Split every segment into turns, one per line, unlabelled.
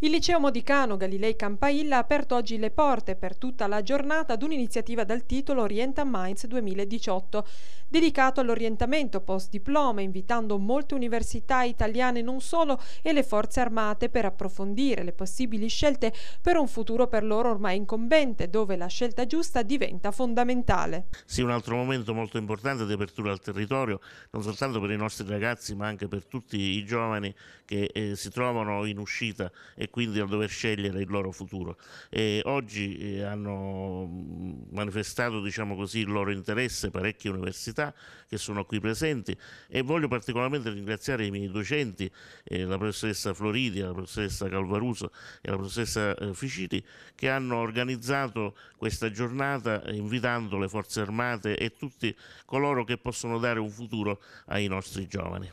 Il liceo modicano Galilei Campailla ha aperto oggi le porte per tutta la giornata ad un'iniziativa dal titolo Orienta Minds 2018, dedicato all'orientamento post-diploma, invitando molte università italiane non solo e le forze armate per approfondire le possibili scelte per un futuro per loro ormai incombente, dove la scelta giusta diventa fondamentale.
Sì, un altro momento molto importante di apertura al territorio, non soltanto per i nostri ragazzi ma anche per tutti i giovani che eh, si trovano in uscita e quindi a dover scegliere il loro futuro. E oggi eh, hanno mm, manifestato diciamo così, il loro interesse parecchie università che sono qui presenti e voglio particolarmente ringraziare i miei docenti, eh, la professoressa Floridi, la professoressa Calvaruso e la professoressa eh, Ficiti che hanno organizzato questa giornata invitando le forze armate e tutti coloro che possono dare un futuro ai nostri giovani.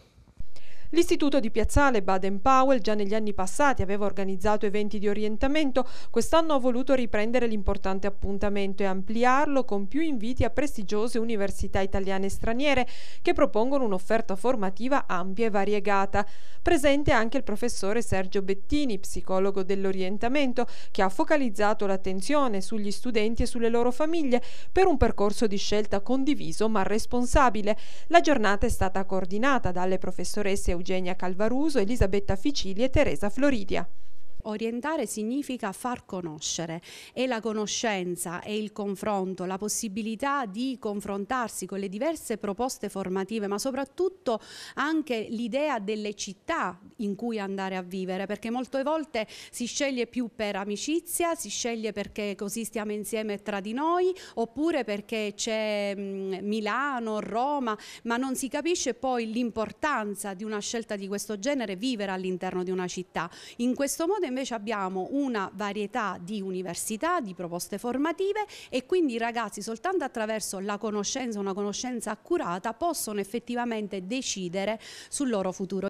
L'istituto di Piazzale Baden-Powell già negli anni passati aveva organizzato eventi di orientamento, quest'anno ha voluto riprendere l'importante appuntamento e ampliarlo con più inviti a prestigiose università italiane e straniere che propongono un'offerta formativa ampia e variegata. Presente anche il professore Sergio Bettini, psicologo dell'orientamento, che ha focalizzato l'attenzione sugli studenti e sulle loro famiglie per un percorso di scelta condiviso ma responsabile. La giornata è stata coordinata dalle professoresse Eugenia Calvaruso, Elisabetta Ficili e Teresa Floridia
orientare significa far conoscere e la conoscenza e il confronto, la possibilità di confrontarsi con le diverse proposte formative, ma soprattutto anche l'idea delle città in cui andare a vivere, perché molte volte si sceglie più per amicizia, si sceglie perché così stiamo insieme tra di noi, oppure perché c'è Milano, Roma, ma non si capisce poi l'importanza di una scelta di questo genere vivere all'interno di una città. In questo modo è invece abbiamo una varietà di università, di proposte formative e quindi i ragazzi soltanto attraverso la conoscenza, una conoscenza accurata, possono effettivamente
decidere sul loro futuro.